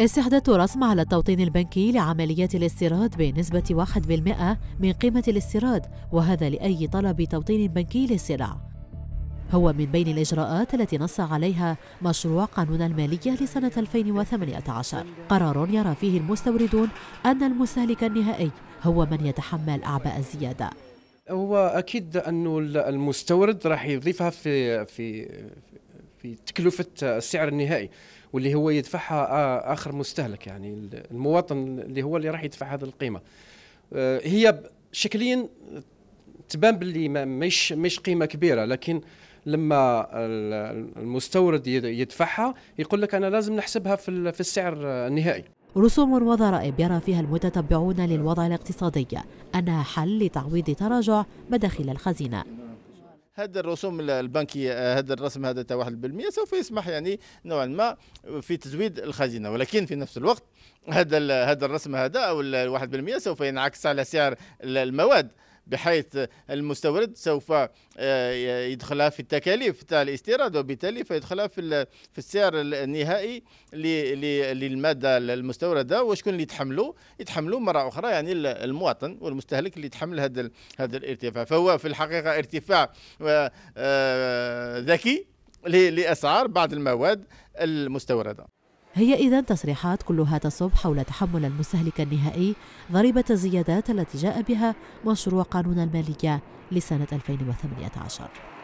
استحداث رسم على التوطين البنكي لعمليات الاستيراد بنسبة 1% من قيمة الاستيراد وهذا لأي طلب توطين بنكي للسلع هو من بين الإجراءات التي نص عليها مشروع قانون المالية لسنة 2018 قرار يرى فيه المستوردون أن المستهلك النهائي هو من يتحمل أعباء الزيادة هو اكيد انه المستورد راح يضيفها في في في تكلفه السعر النهائي واللي هو يدفعها آه، اخر مستهلك يعني المواطن اللي هو اللي راح يدفع هذه القيمه آه، هي شكليا تبان باللي مش مش قيمه كبيره لكن لما المستورد يدفعها يقول لك انا لازم نحسبها في السعر النهائي رسوم وضرائب يرى فيها المتتبعون للوضع الاقتصادي انها حل لتعويض تراجع مداخل الخزينه هذا الرسوم البنكيه آه، هذا الرسم هذا تاع بالمئة سوف يسمح يعني نوعا ما في تزويد الخزينه ولكن في نفس الوقت هذا هذا الرسم هذا او ال بالمئة سوف ينعكس على سعر المواد بحيث المستورد سوف آه، يدخلها في التكاليف تاع الاستيراد وبالتالي فيدخلها في في السعر النهائي للماده المستورده وشكون اللي يتحملوا يتحملوا مره اخرى يعني المواطن والمستهلك اللي يتحمل هذا هذا الارتفاع فهو في الحقيقه ارتفاع آه، ذكي لاسعار بعض المواد المستورده هي إذا تصريحات كلها تصب حول تحمل المستهلك النهائي ضريبة الزيادات التي جاء بها مشروع قانون المالية لسنة 2018